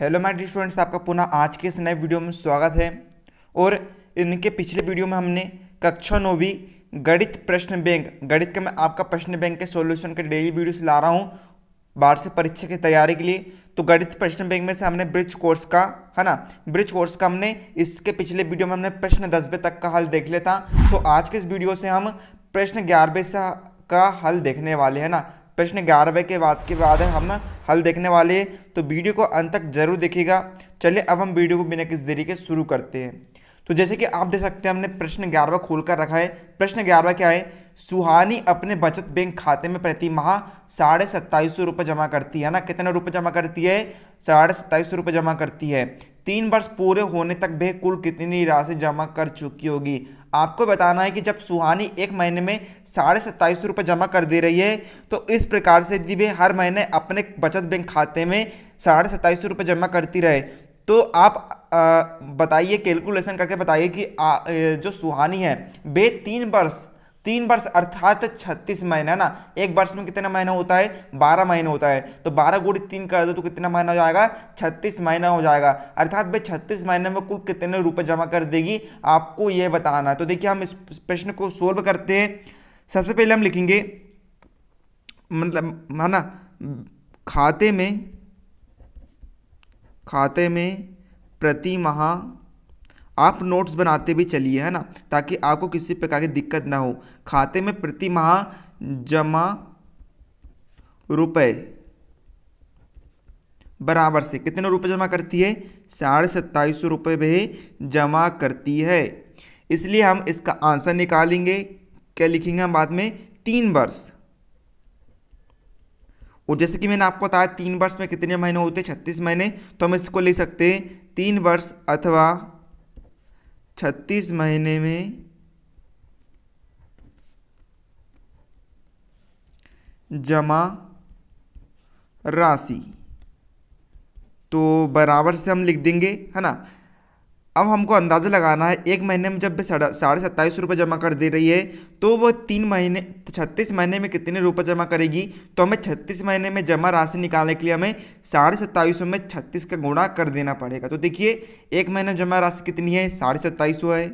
hello my dear students आपका पुनः आज के इस नए वीडियो में स्वागत है और इनके पिछले वीडियो में हमने कक्षा नौवीं गणित प्रश्न बैंक गणित का मैं आपका प्रश्न बैंक के सॉल्यूशन के डेली वीडियोस ला रहा हूँ बाहर से परीक्षा की तैयारी के लिए तो गणित प्रश्न बैंक में से हमने ब्रिज कोर्स का है ना ब्रिज कोर्स का हमने इसके पिछले वीडियो में हमने प्रश्न दसवें तक का हल देख लिया था तो आज के इस वीडियो से हम प्रश्न ग्यारहवें से का हल देखने वाले हैं ना प्रश्न ग्यारहवें के बाद के बाद हम हल देखने वाले तो वीडियो को अंत तक जरूर देखिएगा चलिए अब हम वीडियो को बिना किसी देरी के शुरू करते हैं तो जैसे कि आप देख सकते हैं हमने प्रश्न ग्यारहवा खोल कर रखा है प्रश्न ग्यारहवा क्या है सुहानी अपने बचत बैंक खाते में प्रति माह साढ़े सत्ताईस सौ रुपये जमा करती है ना कितना रुपये जमा करती है साढ़े सत्ताईस सौ रुपये जमा करती है तीन वर्ष पूरे होने तक वह कुल कितनी राशि जमा कर चुकी होगी आपको बताना है कि जब सुहानी एक महीने में साढ़े सत्ताईस रुपये जमा कर दे रही है तो इस प्रकार से यदि वे हर महीने अपने बचत बैंक खाते में साढ़े सत्ताईस रुपये जमा करती रहे तो आप बताइए कैलकुलेशन करके बताइए कि आ, जो सुहानी है वे तीन वर्ष तीन वर्ष अर्थात छत्तीस महीना ना एक वर्ष में कितना महीना होता है बारह महीना होता है तो बारह गुड़ी तीन कर दो तो कितना महीना हो जाएगा छत्तीस महीना हो जाएगा अर्थात भाई छत्तीस महीने में कुल कितने रुपए जमा कर देगी आपको यह बताना है तो देखिए हम इस प्रश्न को सोल्व करते हैं सबसे पहले हम लिखेंगे मतलब है ना खाते में खाते में प्रति माह आप नोट्स बनाते भी चलिए है ना ताकि आपको किसी प्रकार की दिक्कत ना हो खाते में प्रति माह जमा रुपए बराबर से कितने रुपए जमा करती है साढ़े सत्ताईस सौ रुपये भी जमा करती है इसलिए हम इसका आंसर निकालेंगे क्या लिखेंगे हम बाद में तीन वर्ष और जैसे कि मैंने आपको बताया तीन वर्ष में कितने महीने होते हैं छत्तीस महीने तो हम इसको ले सकते हैं तीन वर्ष अथवा छत्तीस महीने में जमा राशि तो बराबर से हम लिख देंगे है ना अब हमको अंदाज़ा लगाना है एक महीने में जब भी साढ़े साढ़े सत्ताईस रुपये जमा कर दे रही है तो वो तीन महीने छत्तीस महीने में कितने रुपये जमा करेगी तो हमें छत्तीस महीने में जमा राशि निकालने के लिए हमें साढ़े सत्ताईस में छत्तीस का गुणा कर देना पड़ेगा तो देखिए एक महीने जमा राशि कितनी है साढ़े सत्ताईस है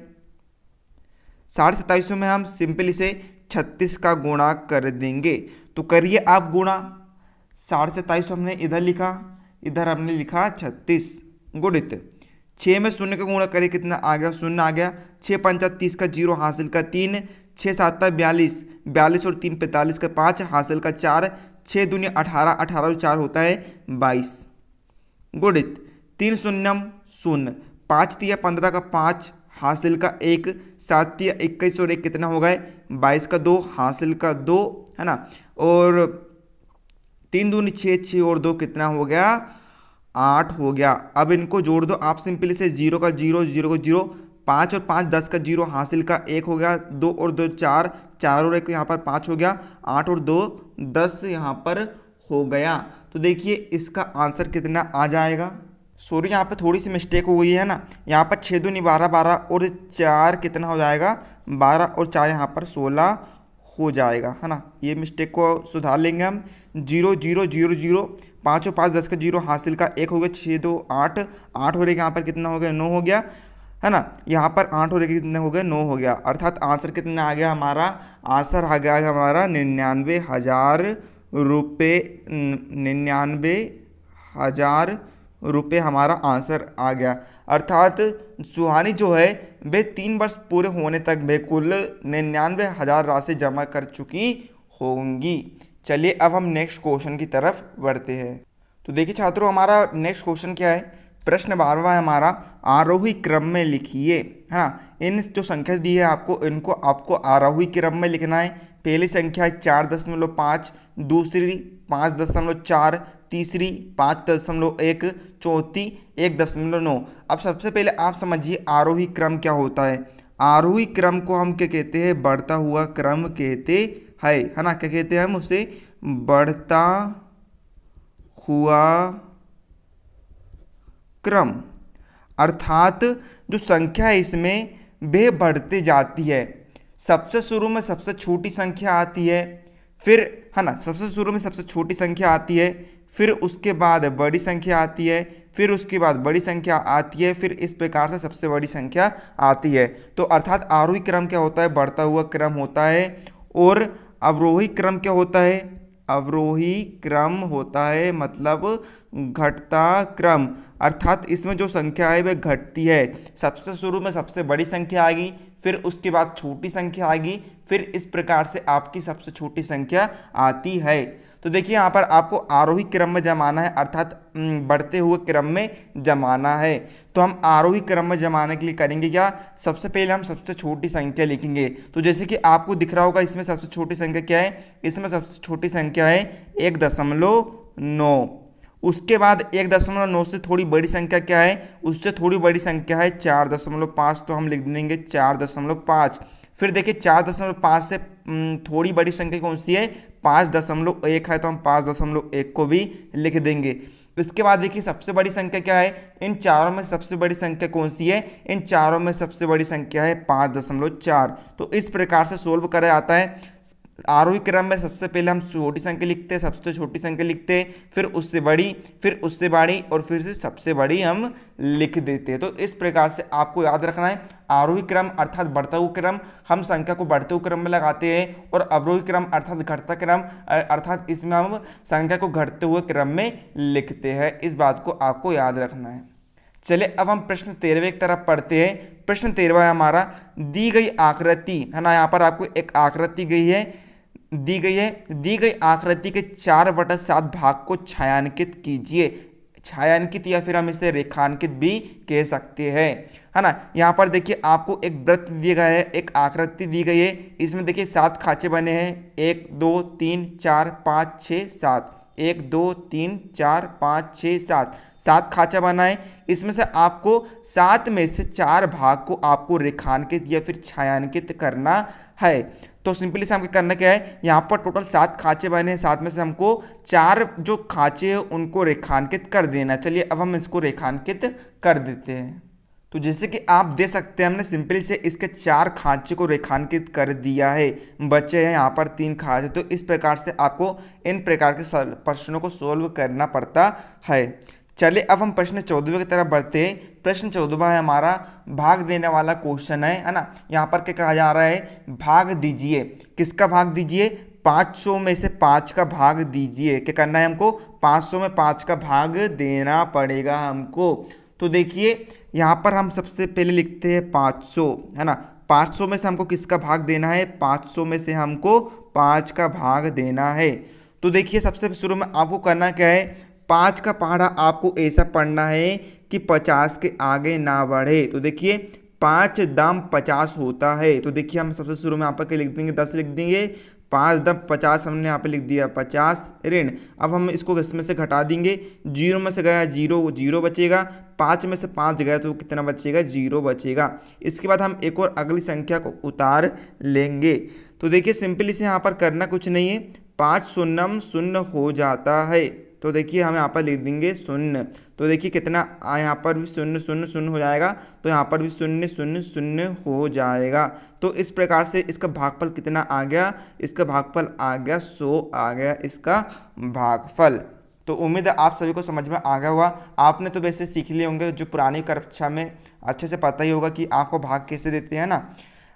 साढ़े सत्ताईस में हम सिंपल इसे छत्तीस का गुणा कर देंगे तो करिए आप गुणा साढ़े सत्ताईस हमने इधर लिखा इधर हमने लिखा छत्तीस गुणित छः में शून्य का गुणा करें कितना आ गया शून्य आ गया छः पंचा तीस का जीरो हासिल का तीन छः सात बयालीस बयालीस और तीन पैंतालीस का पाँच हासिल का चार छः दूनी अठारह अठारह और चार होता है बाईस गुणित तीन शून्यम शून्य पाँच तिया पंद्रह का पाँच हासिल का एक सात तिया इक्कीस और एक कितना हो गए बाईस का दो हासिल का दो है ना और तीन दूनी छः छः और दो कितना हो गया आठ हो गया अब इनको जोड़ दो आप सिंपली से जीरो का जीरो जीरो का जीरो पाँच और पाँच दस का जीरो हासिल का एक हो गया दो और दो चार चार और एक यहाँ पर पाँच हो गया आठ और दो दस यहाँ पर हो गया तो देखिए इसका आंसर कितना आ जाएगा सॉरी यहाँ पर थोड़ी सी मिस्टेक हो गई है ना यहाँ पर छः दो नहीं बारह बारह और चार कितना हो जाएगा बारह और चार यहाँ पर सोलह हो जाएगा है ना ये मिस्टेक को सुधार लेंगे हम जीरो जीरो जीरो जीरो पाँचों पाँच दस का जीरो हासिल का एक हो गया छः दो आठ आठ हो रहे यहाँ पर कितना हो गया नौ हो गया है ना यहाँ पर आठ हो रहे कितने हो गए नौ हो गया अर्थात आंसर कितना आ गया हमारा आंसर आ गया हमारा निन्यानवे हज़ार रुपये निन्यानवे हज़ार रुपये हमारा आंसर आ गया अर्थात सुहानी जो है वे तीन वर्ष पूरे होने तक वे कुल निन्यानवे हज़ार राशि जमा कर चुकी होंगी चलिए अब हम नेक्स्ट क्वेश्चन की तरफ बढ़ते हैं तो देखिए छात्रों हमारा नेक्स्ट क्वेश्चन क्या है प्रश्न बारवा है हमारा आरोही क्रम में लिखिए है ना इन जो संख्या दी है आपको इनको आपको आरोही क्रम में लिखना है पहली संख्या है चार दशमलव पाँच दूसरी पाँच दशमलव चार तीसरी पाँच दशमलव एक चौथी एक दशमलव नौ अब सबसे पहले आप समझिए आरोही क्रम क्या होता है आरोही क्रम को हम क्या कहते हैं बढ़ता हुआ क्रम कहते है है ना क्या कहते हैं हम उसे बढ़ता हुआ क्रम अर्थात जो संख्या है इसमें वे बढ़ते जाती है सबसे शुरू में सबसे छोटी संख्या आती है फिर है ना सबसे शुरू में सबसे छोटी संख्या आती है फिर उसके बाद बड़ी संख्या आती है फिर उसके बाद बड़ी संख्या आती है फिर इस प्रकार से सबसे बड़ी संख्या आती है तो अर्थात आरोही क्रम क्या होता है बढ़ता हुआ क्रम होता है और अवरोही क्रम क्या होता है अवरोही क्रम होता है मतलब घटता क्रम अर्थात इसमें जो संख्या है वह घटती है सबसे शुरू में सबसे बड़ी संख्या आएगी फिर उसके बाद छोटी संख्या आएगी फिर इस प्रकार से आपकी सबसे छोटी संख्या आती है तो देखिए यहाँ पर आपको आरोही क्रम में जमाना है अर्थात बढ़ते हुए क्रम में जमाना है तो हम आरोही क्रम में जमाने के लिए करेंगे क्या सबसे पहले हम सबसे छोटी संख्या लिखेंगे तो जैसे कि आपको दिख रहा होगा इसमें सबसे छोटी संख्या क्या है इसमें सबसे छोटी संख्या है एक दशमलव नौ उसके बाद एक दशमलव नौ से थोड़ी बड़ी संख्या क्या है उससे थोड़ी बड़ी संख्या है चार दशमलव पाँच तो हम लिख देंगे चार दशमलव पाँच फिर देखिए चार दशमलव पाँच से थोड़ी बड़ी संख्या कौन सी है पाँच दशमलव एक है तो हम पाँच दशमलव एक को भी लिख देंगे तो इसके बाद देखिए सबसे बड़ी संख्या क्या है इन चारों में सबसे बड़ी संख्या कौन सी है इन चारों में सबसे बड़ी संख्या है पाँच दशमलव चार तो इस प्रकार से सोल्व करा जाता है आरोही क्रम में सबसे पहले हम छोटी संख्या लिखते हैं सबसे छोटी संख्या लिखते हैं फिर उससे बड़ी फिर उससे बड़ी और फिर से सबसे बड़ी हम लिख देते हैं तो इस प्रकार से आपको याद रखना है आरोही क्रम अर्थात बढ़ता हुआ क्रम हम संख्या को बढ़ते हुए क्रम में लगाते हैं और अवरोही क्रम अर्थात घटता क्रम अर्थात इसमें हम संख्या को घटते हुए क्रम में लिखते हैं इस बात को आपको याद रखना है चलिए अब हम प्रश्न तेरहवें की तरफ पढ़ते हैं प्रश्न तेरहवा है हमारा दी गई आकृति है ना यहाँ पर आपको एक आकृति गई है दी गई है दी गई आकृति के चार बटा सात भाग को छायांकित कीजिए छायांकित या फिर हम इसे रेखांकित भी कह सकते हैं है ना यहाँ पर देखिए आपको एक व्रत दिया गया है एक आकृति दी गई है इसमें देखिए सात खाँचे बने हैं एक दो तीन चार पाँच छः सात एक दो तीन चार पाँच छः सात सात खाँचा बना है इसमें से आपको सात में से चार भाग को आपको रेखांकित या फिर छायांकित करना है तो सिंपली से हमको करना क्या है यहाँ पर टोटल सात खाँचे बने हैं सात में से हमको चार जो खाँचे हैं उनको रेखांकित कर देना चलिए अब हम इसको रेखांकित कर देते हैं तो जैसे कि आप देख सकते हैं हमने सिंपली से इसके चार खांचे को रेखांकित कर दिया है बचे हैं यहाँ पर तीन खांचे तो इस प्रकार से आपको इन प्रकार के प्रश्नों को सोल्व करना पड़ता है चलिए अब हम प्रश्न चौदहवें की तरफ बढ़ते हैं प्रश्न चौदहवा है हमारा भाग देने वाला क्वेश्चन है है ना यहाँ पर क्या कहा जा रहा है भाग दीजिए किसका भाग दीजिए 500 में से पाँच का भाग दीजिए क्या करना है हमको 500 में पाँच का भाग देना पड़ेगा हमको तो देखिए यहाँ पर हम सबसे पहले लिखते हैं सौ है ना सौ में से हमको किसका भाग देना है सौ में से हमको पाँच का भाग देना है तो देखिए सबसे शुरू में आपको करना क्या है पाँच का पहाड़ा आपको ऐसा पढ़ना है कि पचास के आगे ना बढ़े तो देखिए पाँच दम पचास होता है तो देखिए हम सबसे शुरू में यहाँ पर क्या लिख देंगे दस लिख देंगे पाँच दम पचास हमने यहाँ पे लिख दिया पचास ऋण अब हम इसको इसमें से घटा देंगे जीरो में से गया जीरो जीरो बचेगा पाँच में से पाँच गया तो कितना बचेगा जीरो बचेगा इसके बाद हम एक और अगली संख्या को उतार लेंगे तो देखिए सिंपली से यहाँ पर करना कुछ नहीं है पाँच शून्यम शून्य हो जाता है तो देखिए हम यहाँ पर लिख देंगे शून्य तो देखिए कितना यहाँ पर भी शून्य शून्य शून्य हो जाएगा तो यहाँ पर भी शून्य शून्य शून्य हो जाएगा तो इस प्रकार से इसका भागफल कितना आ गया इसका भागफल आ गया सो आ गया इसका भागफल तो उम्मीद है आप सभी को समझ में आ गया हुआ आपने तो वैसे सीख लिए होंगे जो पुरानी कक्षा में अच्छे से पता ही होगा कि आपको भाग कैसे देते हैं ना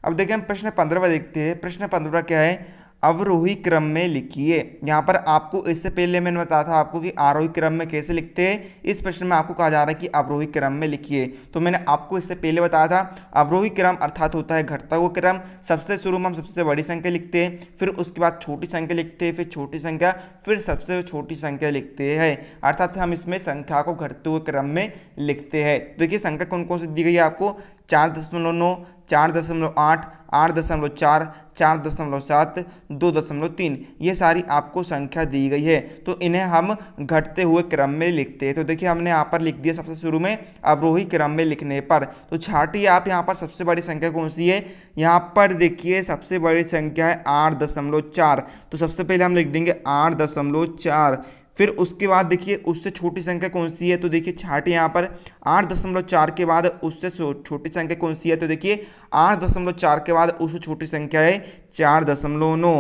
अब देखिए हम प्रश्न पंद्रहवा देखते हैं प्रश्न पंद्रह क्या है अवरोही क्रम में लिखिए यहाँ पर आपको इससे पहले मैंने बताया था आपको कि आरोही क्रम में कैसे लिखते हैं इस प्रश्न में आपको कहा जा रहा है कि अवरोही क्रम में लिखिए तो मैंने आपको इससे पहले बताया था अवरोही क्रम अर्थात होता है घटता हुआ क्रम सबसे शुरू में हम सबसे बड़ी संख्या लिखते हैं फिर उसके बाद छोटी संख्या लिखते हैं फिर छोटी संख्या फिर सबसे छोटी संख्या लिखते हैं अर्थात हम इसमें संख्या को घटते हुए क्रम में लिखते हैं देखिए संख्या कौन कौन सी दी गई है आपको चार दशमलव नौ चार दशमलव आठ आठ दशमलव चार चार दशमलव सात दो दशमलव तीन ये सारी आपको संख्या दी गई है तो इन्हें हम घटते हुए क्रम में लिखते हैं तो देखिए हमने यहाँ पर लिख दिया सबसे शुरू में अवरोही क्रम में लिखने पर तो छाटी आप यहाँ पर सबसे बड़ी संख्या कौन सी है यहाँ पर देखिए सबसे बड़ी संख्या है आठ दशमलव चार तो सबसे पहले हम लिख देंगे आठ दशमलव चार फिर उसके बाद देखिए उससे छोटी संख्या कौन सी है तो देखिए छाट यहाँ पर आठ दशमलव चार के बाद उससे छोटी संख्या कौन सी है तो देखिए आठ दशमलव चार के बाद उससे छोटी संख्या है चार दशमलव नौ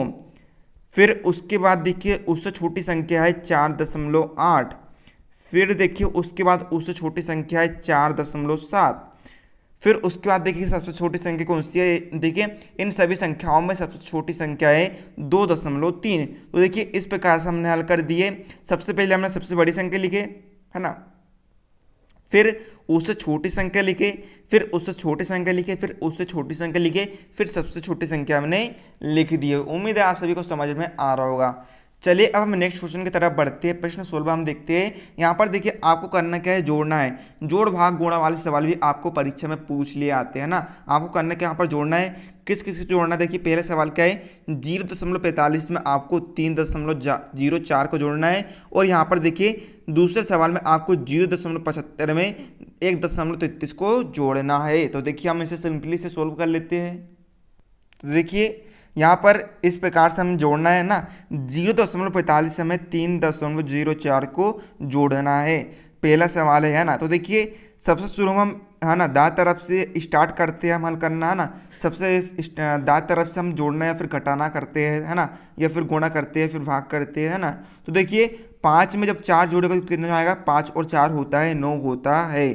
फिर उसके बाद देखिए उससे छोटी संख्या है चार दशमलव आठ फिर देखिए उसके बाद उससे छोटी संख्या है चार दशमलव सात फिर उसके बाद देखिए सबसे छोटी संख्या कौन सी है देखिए इन सभी संख्याओं में सबसे छोटी संख्या है दो दशमलव तीन तो देखिए इस प्रकार से हमने हल कर दिए सबसे पहले हमने सबसे बड़ी संख्या लिखे है ना फिर उससे छोटी संख्या लिखे फिर उससे छोटी संख्या लिखे फिर उससे छोटी संख्या लिखे फिर सबसे छोटी संख्या हमने लिख दी है उम्मीद है आप सभी को समझ में आ रहा होगा चलिए अब हम नेक्स्ट क्वेश्चन की तरफ बढ़ते हैं प्रश्न सोलह हम देखते हैं यहाँ पर देखिए आपको करना क्या है जोड़ना है जोड़ भाग गुणा वाले सवाल भी आपको परीक्षा में पूछ लिए आते हैं ना आपको करना क्या यहाँ पर जोड़ना है किस किस को जोड़ना है देखिए पहला सवाल क्या है जीरो दशमलव पैंतालीस में आपको तीन दशमलव जीरो चार को जोड़ना है और यहाँ पर देखिए दूसरे सवाल में आपको जीरो दशमलव पचहत्तर में एक दशमलव तैंतीस को जोड़ना है तो देखिए हम इसे सिंपली से सोल्व कर लेते हैं तो देखिए यहाँ पर इस प्रकार से हमें जोड़ना है ना जीरो दशमलव पैंतालीस हमें तीन दशमलव जीरो चार को जोड़ना है पहला सवाल है ना तो देखिए सबसे शुरू में हम है ना दाएँ तरफ से स्टार्ट करते हैं हम हल करना है ना सबसे दाएँ तरफ से हम जोड़ना या फिर घटाना करते हैं है ना या फिर गुणा करते हैं फिर भाग करते हैं ना तो देखिए पाँच में जब चार जोड़ेगा तो कितना आएगा पाँच और चार होता है नौ होता है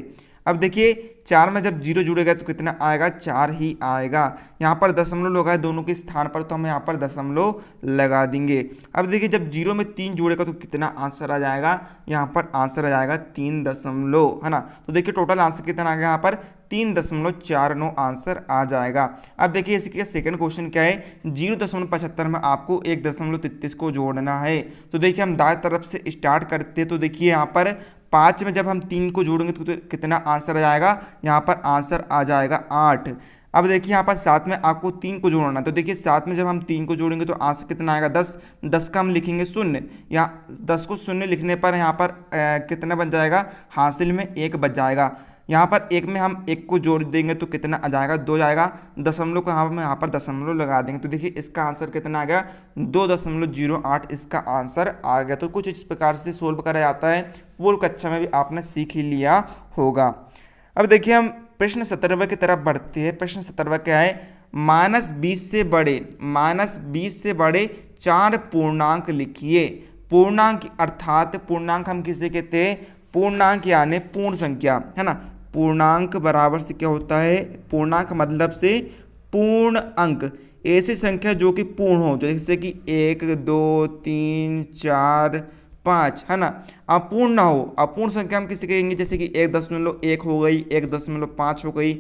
अब देखिए चार में जब जीरो जुड़ेगा तो कितना आएगा चार ही आएगा यहाँ पर दशमलव लगा है दोनों के स्थान पर तो हम यहाँ पर दशमलव लगा देंगे अब देखिए जब जीरो में तीन जुड़ेगा तो कितना आंसर आ जाएगा यहाँ पर आंसर आ जाएगा तीन दशमलव है ना तो देखिए टोटल आंसर कितना आ गया यहाँ पर तीन दशमलव चार नौ आंसर आ जाएगा अब देखिए इसी का सेकंड क्वेश्चन क्या है जीरो दशमलव पचहत्तर में आपको एक दशमलव तैतीस को जोड़ना है तो देखिए हम दाएं तरफ से स्टार्ट करते तो देखिए यहाँ पर पाँच में जब हम तीन को जोड़ेंगे तो, कितना आंसर आ जाएगा यहाँ पर आंसर आ जाएगा आठ अब देखिए यहाँ पर सात में आपको तीन को जोड़ना तो देखिए सात में जब हम तीन को जोड़ेंगे तो आंसर कितना आएगा दस दस का हम लिखेंगे शून्य यहाँ दस को शून्य लिखने पर यहाँ पर कितना बन जाएगा हासिल में एक बच जाएगा यहाँ पर एक में हम एक को जोड़ देंगे तो कितना आ जाएगा दो जाएगा दशमलव को हम यहाँ पर दशमलव लगा देंगे तो देखिए इसका आंसर कितना आ गया दो दशमलव जीरो आठ इसका आंसर आ गया तो कुछ इस प्रकार से सोल्व करा जाता है पूर्व कक्षा में भी आपने सीख ही लिया होगा अब देखिए हम प्रश्न सत्रहवा की तरफ बढ़ते हैं प्रश्न सत्रहवा क्या है माइनस बीस से बड़े माइनस बीस से बड़े चार पूर्णांक लिखिए पूर्णांक अर्थात पूर्णांक हम किसे कहते हैं पूर्णांक यानी पूर्ण संख्या है ना पूर्णांक बराबर से क्या होता है पूर्णांक मतलब से पूर्ण अंक ऐसी संख्या जो कि पूर्ण हो जैसे कि एक दो तीन चार पाँच है ना अपूर्ण ना हो अपूर्ण संख्या हम किसे कहेंगे जैसे कि एक दशमलव एक हो गई एक दशमलव पाँच हो गई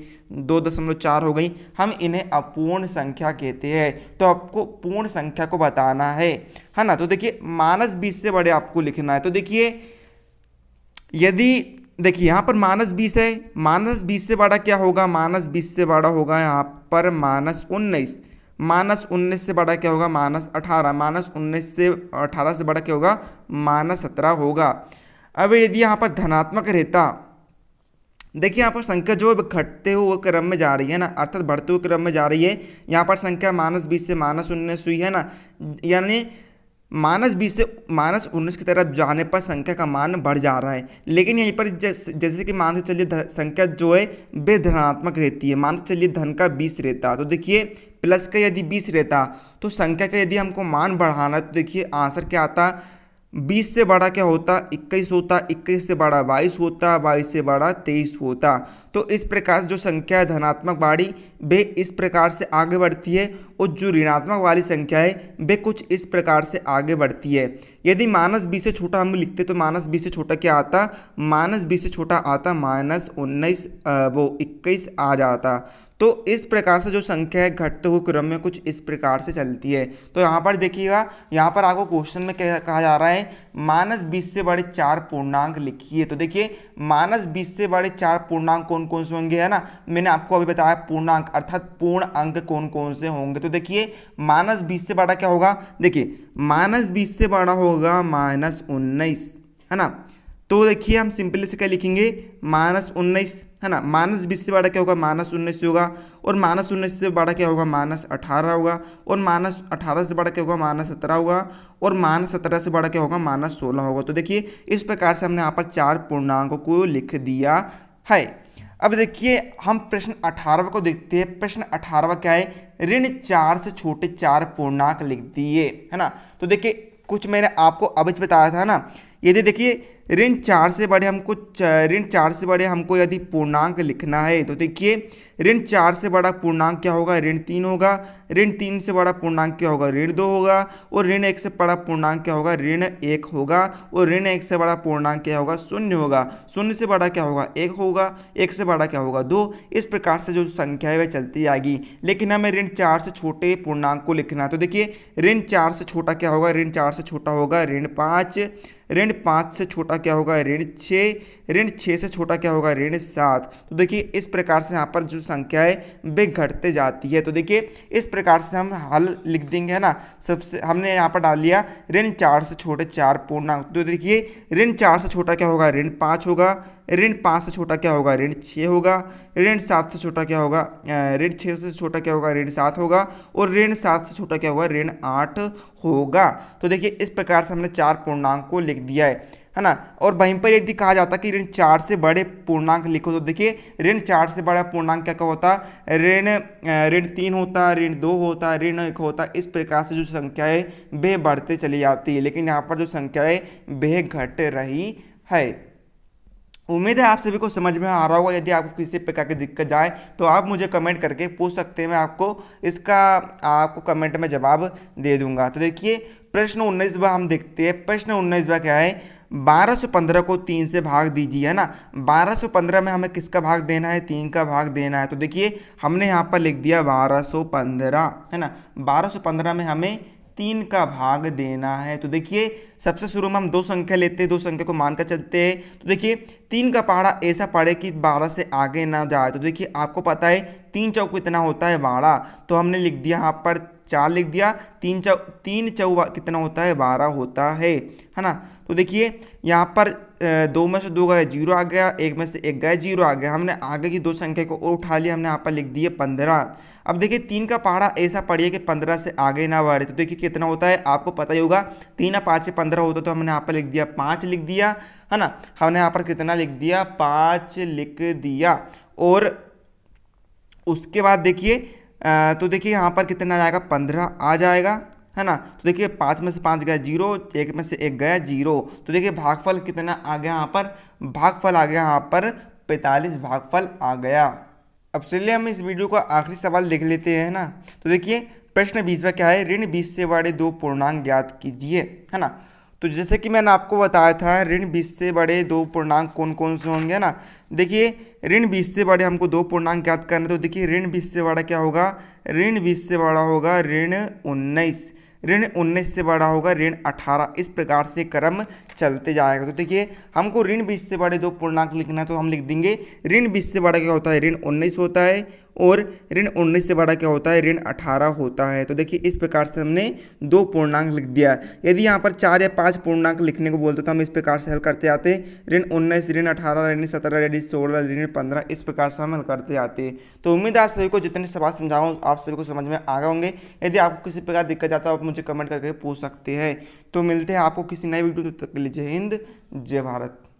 दो दशमलव चार हो गई हम इन्हें अपूर्ण संख्या कहते हैं तो आपको पूर्ण संख्या को बताना है है ना तो देखिए मानस बीस से बड़े आपको लिखना है तो देखिए यदि देखिए यहाँ पर मानस बीस है मानस बीस से बड़ा क्या होगा मानस बीस से बड़ा होगा यहाँ पर मानस उन्नीस माइनस उन्नीस से बड़ा क्या होगा माइनस अठारह माइनस उन्नीस से अठारह से बड़ा क्या होगा माइनस सत्रह होगा अब यदि यहाँ पर धनात्मक रहता देखिए यहाँ पर संख्या जो घटते हुए क्रम में जा रही है ना अर्थात बढ़ते हुए क्रम में जा रही है यहाँ पर संख्या माइनस बीस से माइनस उन्नीस हुई है ना यानी माइनस बीस से माइनस उन्नीस की तरफ जाने पर संख्या का मान बढ़ जा रहा है लेकिन यहीं पर जैसे कि मान के चलिए संख्या जो है वे धनात्मक रहती है मान के चलिए धन का बीस रहता तो देखिए प्लस का यदि बीस रहता तो संख्या का यदि हमको मान बढ़ाना तो देखिए आंसर क्या आता बीस से बड़ा क्या होता इक्कीस होता इक्कीस से बड़ा बाईस होता बाईस से बड़ा तेईस होता तो इस प्रकार जो संख्या है धनात्मक बाड़ी वे इस प्रकार से आगे बढ़ती है और जो ऋणात्मक वाली संख्या है वे कुछ इस प्रकार से आगे बढ़ती है यदि मानस बीस से छोटा हम लिखते तो मानस बीस से छोटा क्या आता मानस बीस से छोटा आता माइनस उन्नीस वो इक्कीस आ जाता तो इस प्रकार से जो संख्या है घटते हुए क्रम में कुछ इस प्रकार से चलती है तो यहाँ पर देखिएगा यहाँ पर आपको क्वेश्चन में कहा जा रहा है मानस बीस से बड़े चार पूर्णांक लिखिए तो देखिए मानस बीस से बड़े चार पूर्णांक कौन कौन से होंगे है ना मैंने आपको अभी बताया पूर्णांक अर्थात पूर्ण अंक कौन कौन से होंगे तो देखिए मानस बीस से बड़ा क्या होगा देखिए मानस बीस से बड़ा होगा माइनस उन्नीस है ना तो देखिए हम सिंपली से क्या लिखेंगे माइनस उन्नीस है ना माइनस बीस से बड़ा क्या होगा माइनस उन्नीस से होगा और माइनस उन्नीस से बड़ा क्या होगा माइनस अठारह होगा और माइनस अठारह से बड़ा क्या होगा माइनस सत्रह होगा और माइनस सत्रह से बड़ा क्या होगा माइनस सोलह होगा तो देखिए इस प्रकार से हमने यहाँ पर चार पूर्णांकों को लिख दिया है अब देखिए हम प्रश्न अठारह को देखते हैं प्रश्न अठारह क्या है ऋण चार से छोटे चार पूर्णांक लिख दिए है ना तो देखिए कुछ मैंने आपको अभी बताया था ना यदि देखिए ऋण चार से बड़े हमको ऋण चार से बड़े हमको यदि पूर्णांक लिखना है तो देखिए ऋण चार से बड़ा पूर्णांक क्या होगा ऋण तीन होगा ऋण तीन से बड़ा पूर्णांक क्या होगा ऋण दो होगा और ऋण एक से बड़ा पूर्णांक क्या होगा ऋण एक होगा और ऋण एक से बड़ा पूर्णांक क्या होगा शून्य होगा शून्य से बड़ा क्या होगा एक होगा एक से बड़ा क्या होगा दो इस प्रकार से जो संख्या है वह चलती आएगी लेकिन हमें ऋण चार से छोटे पूर्णांक को लिखना है तो देखिए ऋण चार से छोटा क्या होगा ऋण चार से छोटा होगा ऋण पाँच ऋण पाँच से छोटा क्या होगा ऋण छः ऋण छः से छोटा क्या होगा ऋण सात तो देखिए इस प्रकार से यहाँ पर जो संख्या है वे घटते जाती है तो देखिए इस प्रकार से हम हल लिख देंगे है ना सबसे हमने यहाँ पर डाल लिया ऋण चार से छोटे चार पूर्णांक तो देखिए ऋण चार से छोटा क्या होगा ऋण पाँच होगा ऋण पाँच से छोटा क्या होगा ऋण छः होगा ऋण सात से छोटा क्या होगा ऋण छः से छोटा क्या होगा ऋण सात होगा और ऋण सात से छोटा क्या होगा ऋण आठ होगा तो देखिए इस प्रकार से हमने चार पूर्णांक को लिख दिया है है ना और वहीं पर यदि कहा जाता कि ऋण चार से बड़े पूर्णांक लिखो तो देखिए ऋण चार से बड़ा पूर्णांक क्या क्या होता ऋण ऋण तीन होता ऋण दो होता ऋण एक होता इस प्रकार से जो संख्या है वह बढ़ते चली जाती है लेकिन यहाँ पर जो संख्या है वह घट रही है उम्मीद है आप सभी को समझ में आ रहा होगा यदि आपको किसी प्रकार की दिक्कत जाए तो आप मुझे कमेंट करके पूछ सकते हैं मैं आपको इसका आपको कमेंट में जवाब दे दूंगा तो देखिए प्रश्न उन्नीस बा हम देखते हैं प्रश्न उन्नीस बार क्या है बारह सौ पंद्रह को तीन से भाग दीजिए है ना बारह सौ पंद्रह में हमें किसका भाग देना है तीन का भाग देना है तो देखिए हमने यहाँ पर लिख दिया बारह सौ पंद्रह है ना बारह सौ पंद्रह में हमें तीन का भाग देना है तो देखिए सबसे शुरू में हम दो संख्या लेते हैं दो संख्या को मानकर चलते हैं तो देखिए तीन का पहाड़ा ऐसा पड़े कि बारह से आगे ना जाए तो देखिए आपको पता है तीन चौक कितना होता है बारह तो हमने लिख दिया यहाँ पर चार लिख दिया तीन चौ तीन चौ कितना होता है बारह होता है है ना तो देखिए यहाँ पर दो में से दो गए जीरो आ गया एक में से एक गए जीरो आ गया हमने आगे की दो संख्या को और उठा लिया हमने यहाँ पर लिख दिए पंद्रह अब देखिए तीन का पहाड़ा ऐसा पड़िए कि पंद्रह से आगे ना बढ़े तो देखिए कितना होता है आपको पता ही होगा तीन या पाँच से पंद्रह होता तो हमने यहाँ पर लिख दिया पाँच लिख दिया है ना हमने यहाँ पर कितना लिख दिया पाँच लिख दिया और उसके बाद देखिए तो देखिए यहाँ पर कितना आ जाएगा पंद्रह आ जाएगा है ना तो देखिए पाँच में से पाँच गया जीरो एक में से एक गया जीरो तो देखिए भागफल कितना आ गया यहाँ पर भागफल आ गया यहाँ पर पैंतालीस भागफल आ गया अब चलिए हम इस वीडियो का आखिरी सवाल देख लेते हैं ना तो देखिए प्रश्न बीस में क्या है ऋण बीस से बड़े दो पूर्णांक ज्ञात कीजिए है ना तो जैसे कि मैंने आपको बताया था ऋण बीस से बड़े दो पूर्णांक कौन कौन से होंगे ना देखिए ऋण बीस से बड़े हमको दो पूर्णांक ज्ञात करने तो देखिए ऋण बीस से बड़ा क्या होगा ऋण बीस से बड़ा होगा ऋण उन्नीस ऋण उन्नीस से बड़ा होगा ऋण अठारह इस प्रकार से क्रम चलते जाएगा तो देखिए हमको ऋण बीस से बड़े दो पूर्णांक लिखना है तो हम लिख देंगे ऋण बीस से बड़ा क्या होता है ऋण उन्नीस होता है और ऋण उन्नीस से बड़ा क्या होता है ऋण अठारह होता है तो देखिए इस प्रकार से हमने दो पूर्णांक लिख दिया यदि यहाँ पर चार या पाँच पूर्णांक लिखने को बोलते तो हम इस प्रकार से हल करते आते ऋण उन्नीस ऋण अठारह ऋण सत्रह ऋण सोलह ऋण पंद्रह इस प्रकार से हम हल करते आते तो उम्मीद है आप सभी को जितने सवाल समझाऊँ आप सभी को समझ में आ गए होंगे यदि आपको किसी प्रकार दिक्कत आता है आप मुझे कमेंट करके पूछ सकते हैं तो मिलते हैं आपको किसी नए वीडियो तक के लिए जय हिंद जय भारत